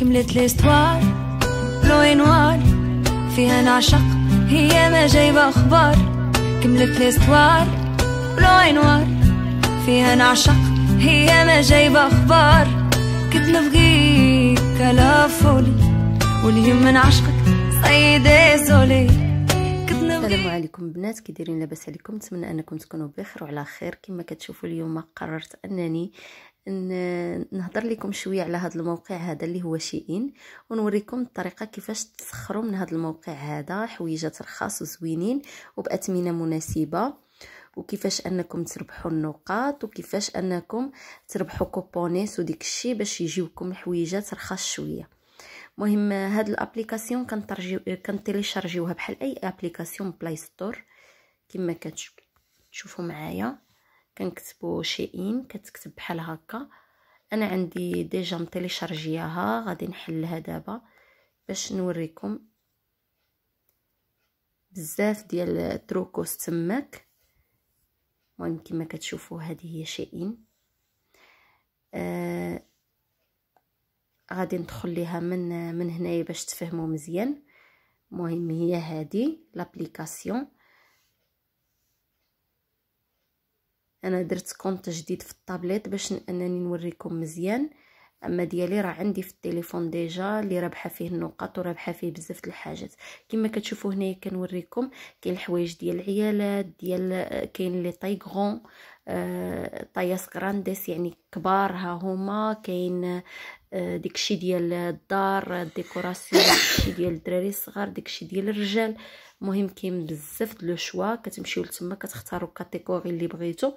كملت ليستوار بلو نوار فيها نعشق هي ما جايبة أخبار كملت ليستوار بلو نوار فيها نعشق هي ما جايبة أخبار كنت نبغيك على فولي واليوم من عشقك صيدة سولي السلام عليكم بنات كي دايرين لاباس عليكم نتمنى انكم تكونوا بخير وعلى خير كما كتشوفوا اليوم قررت انني نهضر لكم شويه على هذا الموقع هذا اللي هو شيئين ونوريكم الطريقه كيفاش تسخروا من هذا الموقع هذا حويجات رخاص وزوينين وباثمنه مناسبه وكيفاش انكم تربحوا النقاط وكيفاش انكم تربحوا كوبونيس وديك الشيء باش يجيوكم حويجات رخاص شويه مهم هاد الابليكاسيون كنترجيو كنتيليشارجيوها بحال اي ابليكاسيون بلاي ستور كما كتشوفوا معايا كنكتبو شيئين كتكتب بحال هكا انا عندي ديجا مطيليشارجياها غادي نحلها دابا باش نوريكم بزاف ديال التروكوس تماك المهم كما كتشوفوا هذه هي شيئين آه غادي ندخل ليها من من هنايا باش تفهموا مزيان المهم هي هذه لابليكاسيون انا درت كونط جديد في الطابليت باش انني نوريكم مزيان اما ديالي راه عندي في التليفون ديجا اللي رابحه فيه النقاط ورابحه فيه بزاف الحاجات كما كتشوفوا هنايا كنوريكم كاين الحوايج ديال العيالات ديال كاين لي طاي غون آه طياس كرانديس يعني كبار ها هما كاين آه، داكشي ديال الدار الديكوراسيون داكشي ديال الدراري الصغار داكشي ديال الرجال المهم كاين بزاف لو شوا كتمشيو لتما كتختاروا الكاتيجوري اللي بغيتو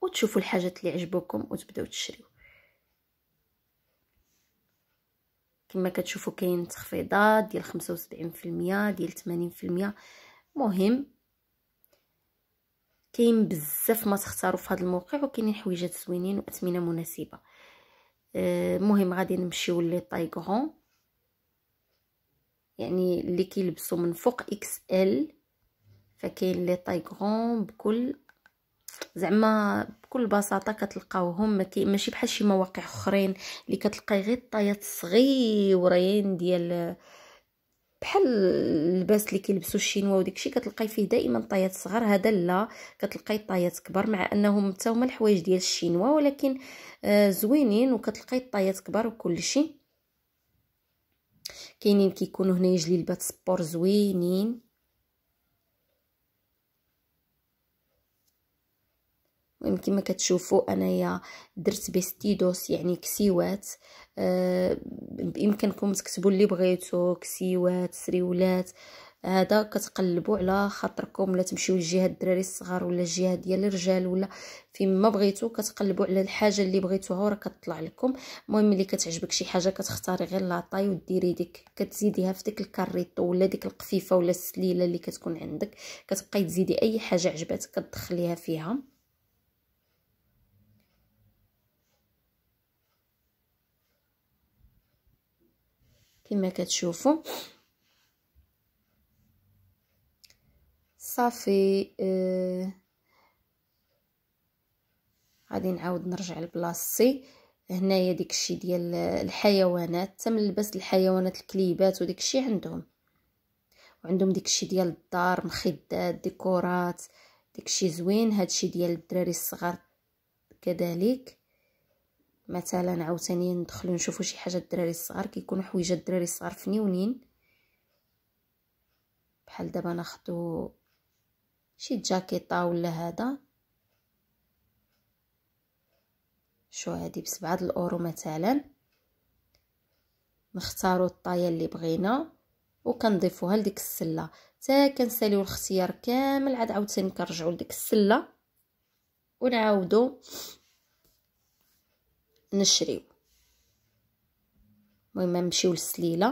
وتشوفوا الحاجات اللي عجبوكم وتبداو تشريو كما كتشوفوا كاين تخفيضات ديال 75% ديال 80% مهم كاين بزاف ما تختاروا في هذا الموقع وكاينين حويجات زوينين واثمنه مناسبه المهم آه، غادي نمشيو لي طايغرون يعني اللي كيلبسوا من فوق اكس ال فكاين لي طايغرون بكل زعما بكل بساطه كتلقاوهم ماشي بحال شي مواقع اخرين اللي كتلقاي غير الطايات صغيورين ديال بحال اللباس اللي كيلبسوا الشينوا وداكشي كتلقاي فيه دائما طايات صغار هذا لا كتلقاي طايات كبار مع انهم حتى هما الحوايج ديال الشينوا ولكن آه، زوينين وكتلقاي طايات كبار وكلشي كاينين كيكونوا هنايا لبات سبور زوينين كما كتشوفوا انايا درت بيستيدوس يعني كسيوات آه بامكانكم تكتبوا اللي بغيتو كسيوات سريولات هذا كتقلبوا على خاطركم ولا تمشيو لجهه الدراري الصغار ولا الجهه ديال الرجال ولا فيما بغيتو كتقلبوا على الحاجه اللي بغيتوها وراه كتطلع لكم المهم اللي كتعجبك شي حاجه كتختاري غير لاطاي وديري ديك كتزيديها في ديك الكاريطو ولا ديك القفيفه ولا السليله اللي كتكون عندك كتبقاي تزيدي اي حاجه عجباتك كتدخليها فيها كما كتشوفوا صافي آه غادي نعاود نرجع لبلاصتي هنايا الشيء ديال الحيوانات تم لبس الحيوانات الكليبات وداكشي عندهم وعندهم الشيء ديال الدار مخدات ديكورات الشيء زوين هادشي ديال الدراري الصغار كذلك مثلا عاوتاني ندخلو نشوفو شي حاجه الدراري الصغار كيكونوا حويجه الدراري الصغار فنيونين بحال دابا ناخدو شي جاكيطه ولا هذا شو هادي بسبعة الاورو مثلا نختارو الطايه اللي بغينا وكنضيفوها لديك السله حتى كنساليو الاختيار كامل عاد عاوتاني كنرجعو لديك السله ونعاودو نشريو المهم نمشيو للسليله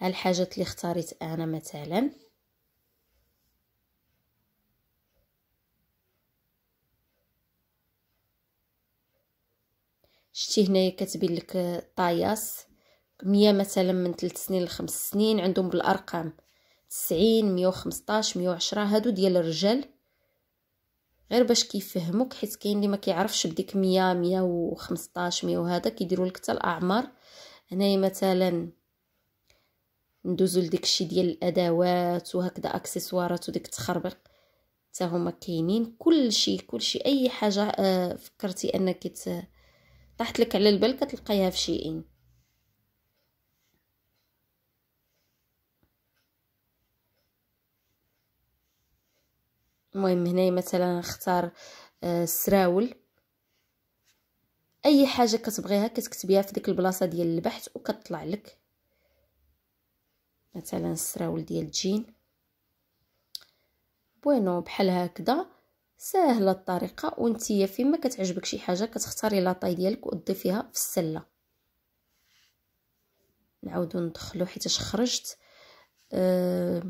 على الحاجات اللي اختاريت انا مثلا شتي هنايا كتبين لك طياس مية مثلا من ثلاث سنين لخمس سنين عندهم بالارقام تسعين مية وخمسطاش مية وعشرة هادو ديال الرجال غير باش كيفهموك حيت كاين اللي ما كيعرفش بديك 100 115 100 وهذا كيديروا لك حتى الاعمار هنايا مثلا ندوزو لديك الشيء ديال الادوات وهكذا اكسسوارات وديك التخربيق حتى هما كاينين كلشي كلشي اي حاجه آه، فكرتي انك طاحت لك على البال كتلقايها في شيئين المهم هنايا مثلا نختار آه، السراول اي حاجه كتبغيها كتكتبيها في ديك البلاصه ديال البحث وكتطلع لك مثلا السراول ديال الجين بوينو بحال هكذا ساهله الطريقه وانتيا فيما كتعجبك شي حاجه كتختاري لاطاي ديالك وتضيفيها في السله نعاودو ندخلو حيت خرجت أه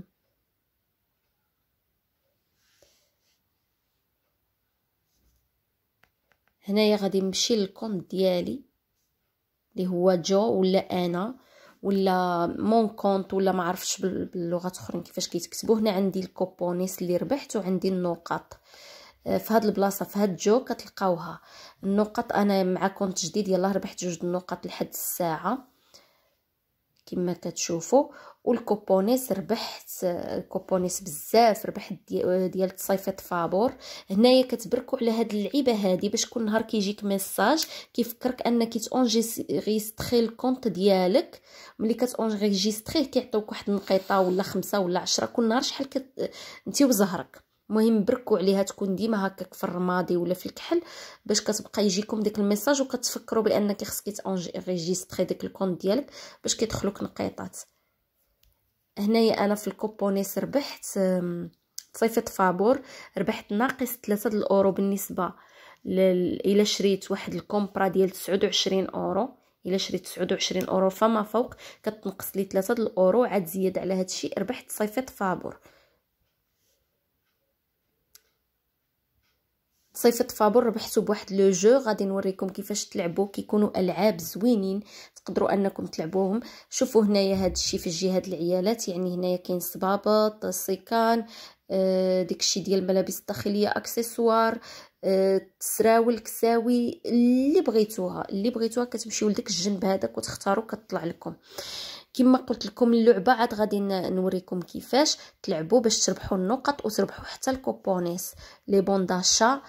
هنايا غادي نمشي للكونت ديالي اللي هو جو ولا انا ولا مون كونت ولا ما عرفتش باللغات اخرى كيفاش كيتكتبوا هنا عندي الكوبونيس اللي ربحت وعندي النقط آه، في هاد البلاصه في هاد جو كتلقاوها النقط انا مع كونت جديد يلاه ربحت جوج النقط لحد الساعه كما كتشوفوا والكوبونيس ربحت الكوبونيس بزاف ربحت ديال تصيفط فابور هنايا كتبركوا على هاد اللعيبه هادي باش كل نهار كيجيك ميساج كيفكرك انك تونجيستري الكونت ديالك ملي كتونجيستري كيعطيوك واحد النقيطه ولا خمسة ولا عشرة كل نهار شحال كت... انت وزهرك مهم بركو عليها تكون ديما هكاك في الرمادي ولا في الكحل باش كتبقى يجيكم داك الميساج وكتفكروا بانك خصك ريجيستري داك الكونت ديالك باش كيدخلوك نقيطات هنايا انا في الكوبونيس ربحت صيفط فابور ربحت ناقص 3 الاورو بالنسبه ل... الا شريت واحد الكومبرا ديال 29 اورو الا شريت 29 اورو فما فوق كتنقص لي 3 الاورو عاد زياد على هادشي ربحت صيفط فابور صيفط فابور ربحتو بواحد لو جو غادي نوريكم كيفاش تلعبوا كيكونوا العاب زوينين تقدروا انكم تلعبوهم شوفوا هنايا هذا الشيء في الجهه العيالات يعني هنايا كاين صبابط السيكان آه، ديك الشيء ديال الملابس الداخليه اكسسوار تسراول آه، كساوي اللي بغيتوها اللي بغيتوها كتمشيو لداك الجنب هذاك وتختاروا كتطلع لكم كما قلت لكم اللعبه عاد غادي نوريكم كيفاش تلعبوا باش تربحوا النقط وتربحوا حتى الكوبونيس لي بونداشا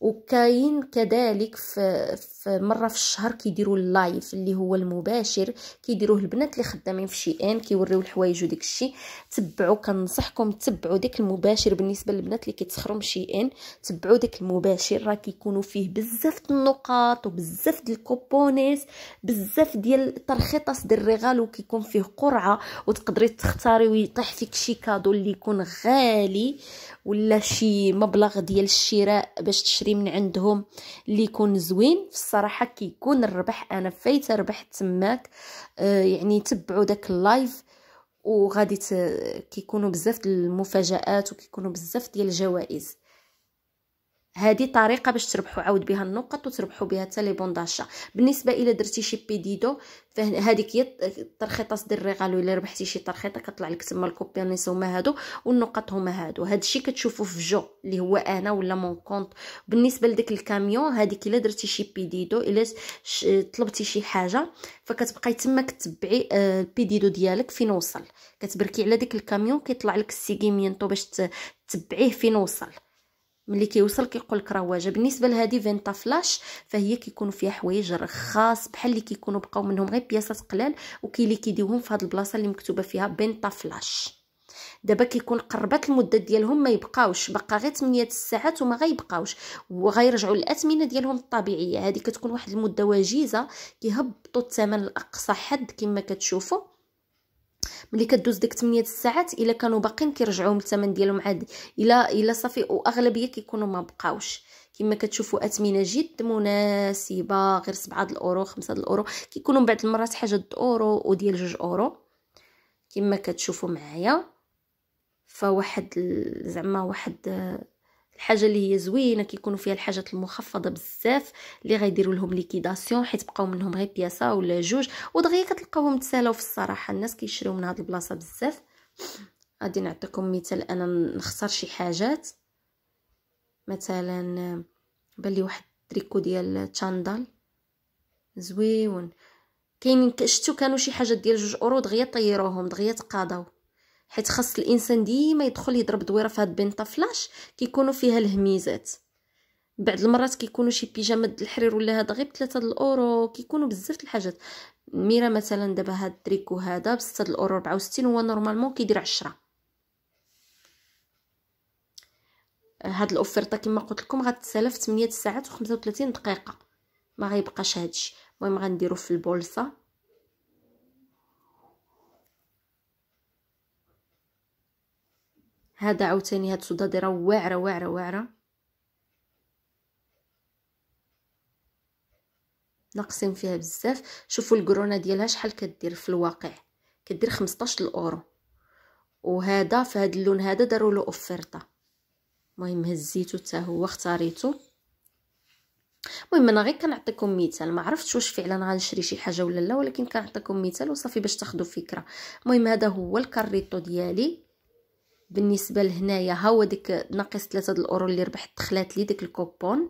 وكاين كذلك في في مره في الشهر كيديروا اللايف اللي هو المباشر كيديروه البنات اللي خدامين في شي ان كيوريو الحوايج وداك الشيء تبعوا كنصحكم تبعوا داك المباشر بالنسبه للبنات اللي كيتسخروا شي ان تبعوا داك المباشر راه كيكونوا فيه بزاف النقاط وبزاف ديال الكوبونيز بزاف ديال ترخيطات ديال الريغال وكيكون فيه قرعه وتقدري تختاري ويطيح فيك شي كادو اللي يكون غالي ولا شي مبلغ ديال الشراء باش تشري من عندهم اللي يكون زوين في الصراحه كيكون الربح انا فايته ربحت تماك آه يعني تبعوا داك اللايف وغادي ت... كيكونوا بزاف المفاجات وكيكونوا بزاف ديال الجوائز هذه طريقه باش تربحوا عاود بها النقط وتربحوا بها حتى لي بونداشا بالنسبه الا درتي شي بيديدو فهذيك هي الترخيطه ديال الريغالو الا ربحتي شي ترخيطه كطلع لك تما الكوبيرنيس هما هادو والنقط هما هادو هذا الشيء كتشوفوا في جو اللي هو انا ولا مون كونط بالنسبه لديك الكاميون هذيك الا درتي شي بيديدو الا طلبتي شي حاجه فكتبقاي تما كتبعي آه، البيديدو ديالك فين وصل كتبركي على ديك الكاميون كيطلع لك السيغيمينتو باش تتبعيه فين وصل ملي كيوصل كيقول لك راه واجد بالنسبه لهذه فينتا فلاش فهي كيكونوا فيها حوايج رخاص بحال اللي كيكونوا بقاو منهم غير بياسات قلال وكاين اللي كيديوهم في هذه البلاصه اللي مكتوبه فيها بنتا فلاش دابا كيكون قربت المده ديالهم ما يبقاوش بقى غير 8 الساعات وما غيبقاوش وغيرجعوا للاثمنه ديالهم الطبيعيه هذه كتكون واحد المده وجيزه كيهبطوا الثمن لاقصى حد كما كتشوفوا ملي كدوز ديك 8 الساعات الا كانوا باقيين كيرجعوهم الثمن ديالهم عاد الا الا صافي واغلبيه كيكونوا ما بقاوش كما كتشوفوا اثمنه جد مناسبه غير 7 الاورو 5 الاورو كيكونوا بعض المرات حاجه د اورو وديال 2 اورو كما كتشوفوا معايا فواحد زعما واحد الحاجه اللي هي زوينه كيكونوا فيها الحاجات المخفضه بزاف اللي غيديروا لهم ليكيداسيون حيت بقاو منهم غير بياسه ولا جوج ودغيا كتلقاوهم تسالاو في الصراحه الناس كيشريو من هاد البلاصه بزاف غادي نعطيكم مثال انا نختار شي حاجات مثلا بان لي واحد تريكو ديال تشاندال زويون كاينين شتو كانوا شي حاجات ديال جوج اورو دغيا طيروهم دغيا تقاضاو حيت خاص الانسان ديما يدخل يضرب دويره في هاد بين طفلاش كيكونوا فيها الهميزات بعض المرات كيكونوا شي بيجامات الحرير ولا هذا غير بثلاثة الاورو كيكونوا بزاف الحاجات ميرا مثلا دابا هاد التريكو هذا بستة الاورو 64 هو نورمالمون كيدير 10 هاد الاوفرطه كما قلت لكم غتسالى في 8 ساعات و35 دقيقه ما غيبقاش هادشي المهم غنديرو في البولصه هذا عاوتاني هاد الصداده راه واعره واعره واعره ناقصين فيها بزاف شوفوا الكرونه ديالها شحال كدير في الواقع كدير 15 الاورو وهذا في هذا اللون هذا داروا له اوفرطه المهم هزيتو حتى هو اختاريتو المهم انا غير كنعطيكم مثال ما عرفتش واش فعلا غنشري شي حاجه ولا لا ولكن كنعطيكم مثال وصافي باش تاخذوا فكره المهم هذا هو الكاريطو ديالي بالنسبه لهنايا ها هو ديك ناقص 3 الاورو اللي ربحت دخلات لي ديك الكوبون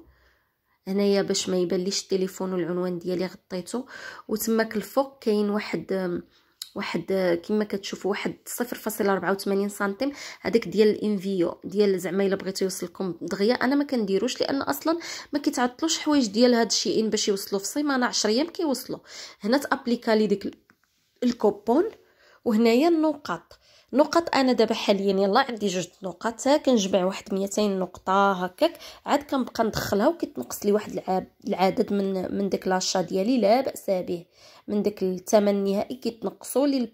هنايا باش ما يبانليش التليفون والعنوان ديالي غطيته وتماك الفوق كاين واحد واحد كما كتشوفوا واحد 0.84 سنتيم هذاك ديال الانفيو ديال زعما الا بغيتو يوصلكم دغيا انا ما كنديروش لان اصلا ما كيتعطلوش حوايج ديال هاد الشيء باش يوصلوا في سيمانه 10 ايام كيوصلوا هنا تابليكا لي ديك الكوبون وهنايا النقاط نقط انا دابا حاليا يلا عندي جوج نقط كنجمع واحد 200 نقطه هكاك عاد كنبقى ندخلها وكتنقص لي واحد العدد من من داك لاشا ديالي لا باس به من داك الثمن النهائي كيتنقصوا لي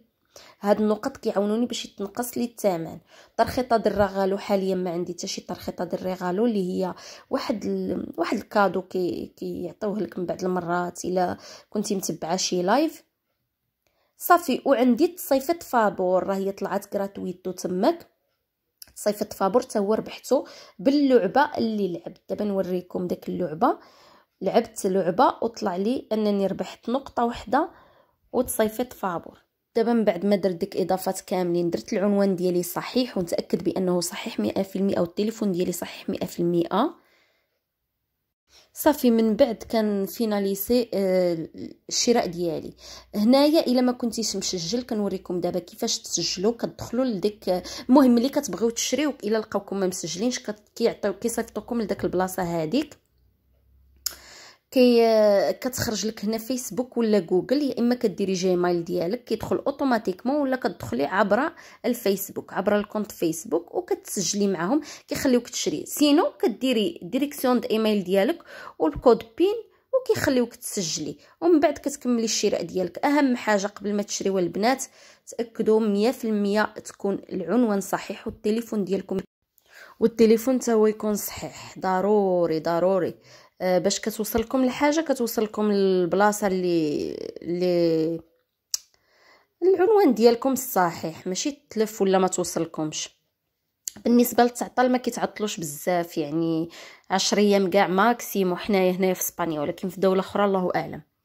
هاد النقط كيعاونوني باش يتنقص لي الثمن ترخيطه ديال الرغالو حاليا ما عندي حتى شي ترخيطه ديال الرغالو اللي هي واحد ال... واحد الكادو كيعطيوه كي لك من بعد المرات الا كنتي متبعه شي لايف صافي وعندي تصيفط فابور راهي طلعت كراتويتو تماك تصيفط فابور حتى هو ربحتو باللعبه اللي لعبت دابا نوريكم داك اللعبه لعبت لعبه وطلع لي انني ربحت نقطه وحده وتصيفط فابور دابا من بعد ما درت ديك اضافات كاملين درت العنوان ديالي صحيح ونتاكد بانه صحيح 100% والتليفون ديالي صحيح 100% صافي من بعد كان فيناليسي آه، الشراء ديالي هنايا الا ما كنتيش مسجل كنوريكم دابا كيفاش تسجلوا كتدخلوا لديك المهم ملي كتبغيو تشريو الا لقاوكم ما مسجلينش كيعطيو كيصيفطوكم لداك البلاصه هذيك كي كتخرج لك هنا فيسبوك ولا جوجل يا اما كديري جيميل ديالك كيدخل اوتوماتيكمون ولا كتدخلي عبر الفيسبوك عبر الكونت فيسبوك وكتسجلي معاهم كيخليوك تشري سينو كديري ديريكسيون د ايميل ديالك والكود بين وكيخليوك تسجلي ومن بعد كتكملي الشراء ديالك اهم حاجه قبل ما تشريوا البنات تاكدوا 100% تكون العنوان صحيح والتليفون ديالكم والتليفون تا يكون صحيح ضروري ضروري آه، باش كتوصلكم الحاجه كتوصلكم البلاصه اللي اللي العنوان ديالكم الصحيح ماشي تلف ولا ما توصلكمش بالنسبه للتعطل ما كيتعطلوش بزاف يعني 10 ايام كاع ماكسيمو حنايا هنايا في اسبانيا ولكن في دوله اخرى الله اعلم